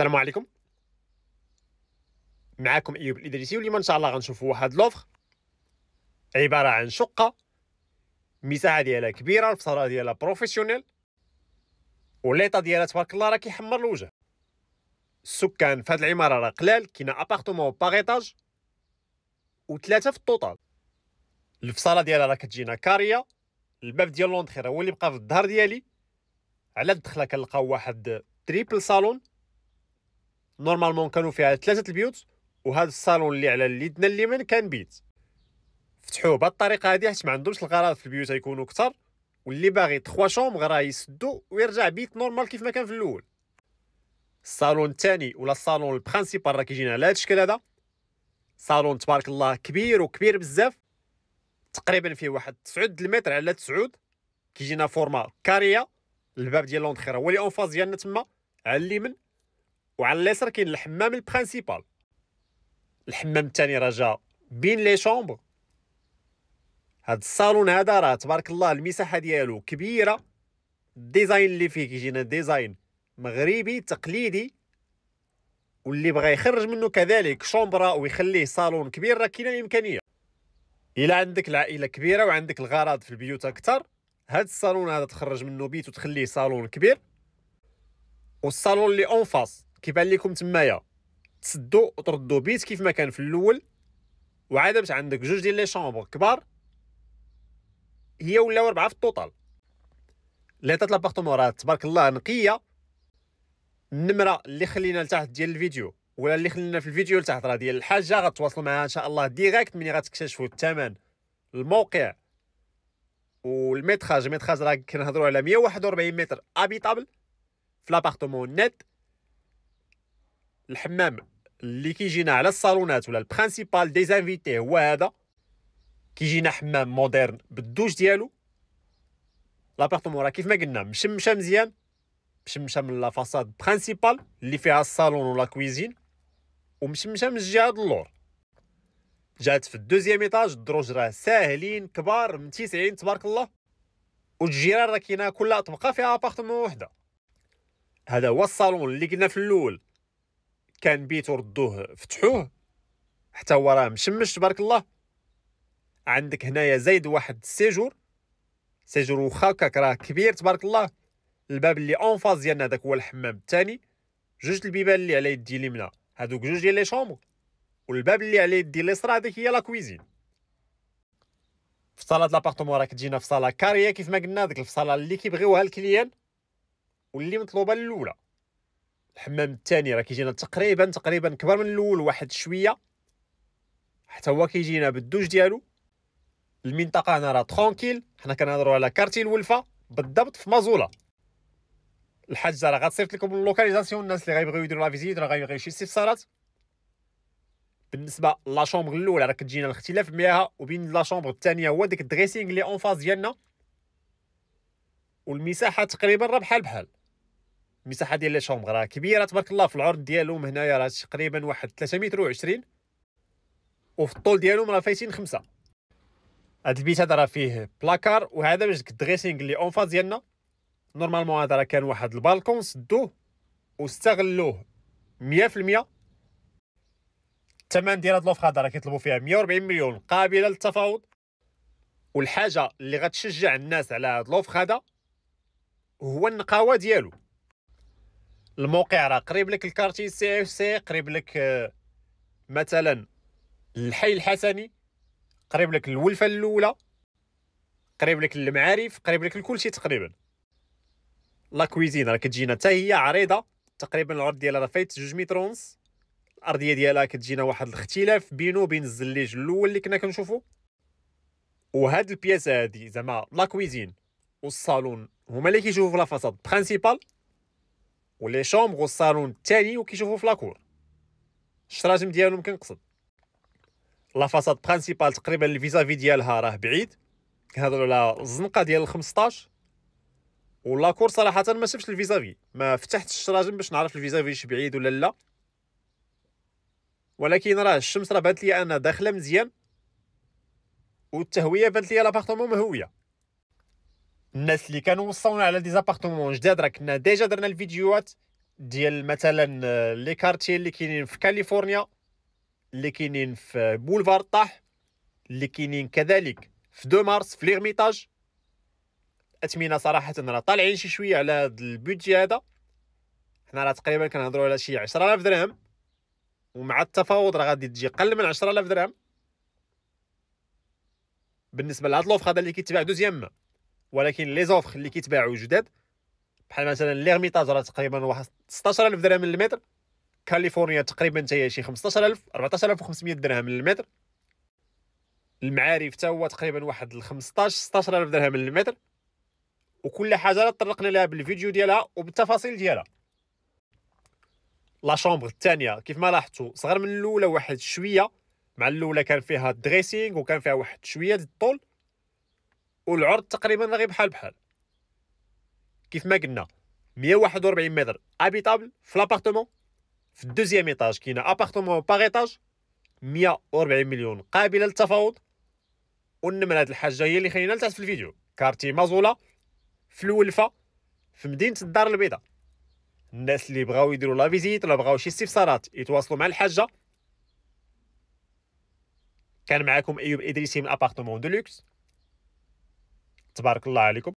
السلام عليكم معكم ايوب الادريسي واليوم ان شاء الله غنشوفوا واحد لوفر عباره عن شقه المساحه ديالها كبيره الفصاله ديالها بروفيسيونيل وليطا ديالها تبارك الله راه كيحمر الوجه السكان في هذه العماره راه قلال كاين ابارتمون باغ ايطاج وثلاثه في الطوطال الفصاله ديالها راه كتجينا كاريه الباب ديال لونتخي هو اللي بقى في الظهر ديالي على الدخله كنلقاو واحد تريبل صالون نورمالمون كانوا فيها ثلاثه البيوت وهذا الصالون اللي على اليدنا اليمين كان بيت فتحوه بهذه الطريقه هذه حيت ما عندهمش الغراض في البيوت يكونوا كثر واللي باغي تخوا شومغ راه يسدو ويرجع بيت نورمال كيف ما كان في الاول الصالون الثاني ولا الصالون البرينسيبال راه كيجينا على هذا الشكل هذا صالون تبارك الله كبير وكبير بزاف تقريبا فيه واحد 9 المتر على 9 كيجينا فورما كاريه الباب ديال لونتخي هو اللي اون فاز ديالنا تما على اليمين وعلى اليسار كاين الحمام البرينسيبال الحمام الثاني راه جا بين لي شومبر هاد الصالون هذا راه تبارك الله المساحه ديالو كبيره الديزاين اللي فيه كيجينا ديزاين مغربي تقليدي واللي بغى يخرج منه كذلك شومبرا ويخليه صالون كبير راه كاينه الامكانيه الا عندك العائله كبيره وعندك الغراض في البيوت اكثر هاد الصالون هذا تخرج منه بيت وتخليه صالون كبير والصالون اللي اون فاس كيبان لكم تمايا تسدو وتردو بيت كيف ما كان في الاول وعاد بس عندك جوج ديال لي شامبر كبار هي ولاو اربعه في التوتال لي تات لابارتمون تبارك الله نقيه النمره اللي خلينا لتحت ديال الفيديو ولا اللي خلينا في الفيديو لتحت راه ديال الحاجه غتواصل معها ان شاء الله ديريكت ملي غتكتشفوا الثمن الموقع والميتراج الميتراج راه كنهضروا على 141 متر ابيتابل في لابارتمون نت الحمام اللي كيجينا على الصالونات ولا البرانسيبال ديزانفيتي هو هذا كيجينا حمام موديرن بالدوش ديالو لابارتمون راه كيف ما قلنا مشمشه مزيان مشمشه من لا فاساد برانسيبال اللي فيها الصالون ولا كويزين ومشمشه من الجهه اللور جات في الدوزيام ايطاج الدروج راه ساهلين كبار متسعين تبارك الله والجيران راه كاينه كلها طبقه فيها ابارتمون وحده هذا هو الصالون اللي قلنا في الاول كان بيتو ردوه فتحوه حتى هو راه مشمش تبارك الله عندك هنايا زايد واحد السيجور سيجور واخا هكاك راه كبير تبارك الله الباب اللي اون فاز ديالنا هذاك هو الحمام الثاني جوج البيبان اللي على يدي اليمنى هادوك جوج ديال لي شومبر والباب اللي على يدي اليسرى هذيك هي لا كويزين في صاله لابارتومون راك تجينا في صاله كاريه كيف ما قلنا ديك الفصاله اللي كيبغيوها الكليان واللي مطلوبه الاولى الحمام الثاني راه كيجينا تقريبا تقريبا كبر من الاول واحد شويه حتى هو كيجينا بالدوش ديالو المنطقه هنا راه ترونكيل حنا كنهضروا على كارتي الولفه بالضبط في مازولا الحاجه راه غتصيفط لكم اللوكاليزاسيون الناس اللي غيبغيو يديروا لا فيزيت راه غيبغيو شي استفسارات بالنسبه لا شومبر الاولى راه كتجينا الاختلاف بينها وبين لا شومبر الثانيه هو ديك الدريسينغ اللي اون فاز ديالنا والمساحه تقريبا راه بحال بحال المساحه ديال لي شومبر راه كبيره تبارك الله في العرض ديالهم هنايا راه تقريبا واحد 300 متر و20 وفي الطول ديالهم راه فايتين خمسه هاد البيت هذا راه فيه بلاكار وهذا باش الدريسينغ اللي اون فاز ديالنا نورمالمون هذا راه كان واحد البالكون سدوه واستغلوه 100% الثمن ديال هاد لوفر هذا راه كيطلبوا فيها 140 مليون قابله للتفاوض والحاجه اللي غتشجع الناس على هاد لوفر هذا هو النقاوه ديالو الموقع راه قريب لك الكارتي سي اف سي قريب لك آه، مثلا الحي الحسني قريب لك الولفه الاولى قريب لك المعارف قريب لك لكلشي تقريبا لا كويزين راه كتجينا حتى هي عريضه تقريبا العرض ديالها راه فايت جوج متر ونص الارضيه ديالها كتجينا واحد الاختلاف بينو وبين الزليج الاول اللي كنا كنشوفو وهاد البياسه هادي زعما لا كويزين والصالون هما اللي كيشوفوا في لا فاساد برينسيبال ولي شومبغ والصالون التاني وكيشوفوا في لاكور الشراجم ديالهم كنقصد لا فاساد برينسيبال تقريبا الفيزافي ديالها راه بعيد كنهضروا على الزنقه ديال 15 واللاكور صراحه ما شفتش الفيزافي ما فتحتش الشراجم باش نعرف الفيزافي شي بعيد ولا لا ولكن راه الشمس راه بانت لي انا داخله مزيان والتهويه بانت لي لابارتمون مهويه الناس اللي كانوا وصلونا على دي زابارتمون جداد راه كنا ديجا درنا الفيديوهات ديال مثلا آه، لي كارتي اللي كاينين في كاليفورنيا اللي كاينين في بولفار الطاح اللي كاينين كذلك في دو مارس في ليغميتاج اثمنه صراحه راه طالعين شي شويه على هذا البودجي هذا حنا راه تقريبا كنهضروا على شي 10000 درهم ومع التفاوض راه غادي تجي قل من 10000 درهم بالنسبه لهاد لوفر هذا اللي كيتباع دوزيام ولكن لي زوفر اللي كيتباعوا جداد بحال مثلا ليرميتاج راه تقريبا واحد 16000 درهم المتر كاليفورنيا تقريبا حتى هي شي 15000 14500 درهم المتر المعارف حتى هو تقريبا واحد 15 16000 درهم المتر وكل حاجه راه تطرقنا لها بالفيديو ديالها وبالتفاصيل ديالها لا شومبر الثانيه كيف ما لاحظتوا صغر من الاولى واحد شويه مع الاولى كان فيها دريسينغ وكان فيها واحد شويه ديال الطول والعرض تقريبا راه غير بحال بحال كيف ما قلنا 141 متر ابيتابل في لابارتمون في الدوزيام ايطاج كاينه ابارتمون باغ ايطاج 140 مليون قابله للتفاوض والنمره هاد الحاجه هي اللي خلينا نلتحس في الفيديو كارتي مازولا في الولفه في مدينه الدار البيضاء الناس اللي بغاو يديروا لا فيزيت ولا بغاو شي استفسارات يتواصلوا مع الحاجه كان معكم ايوب ادريسي من ابارتمون دو لوكس Tebarakallah alaikum.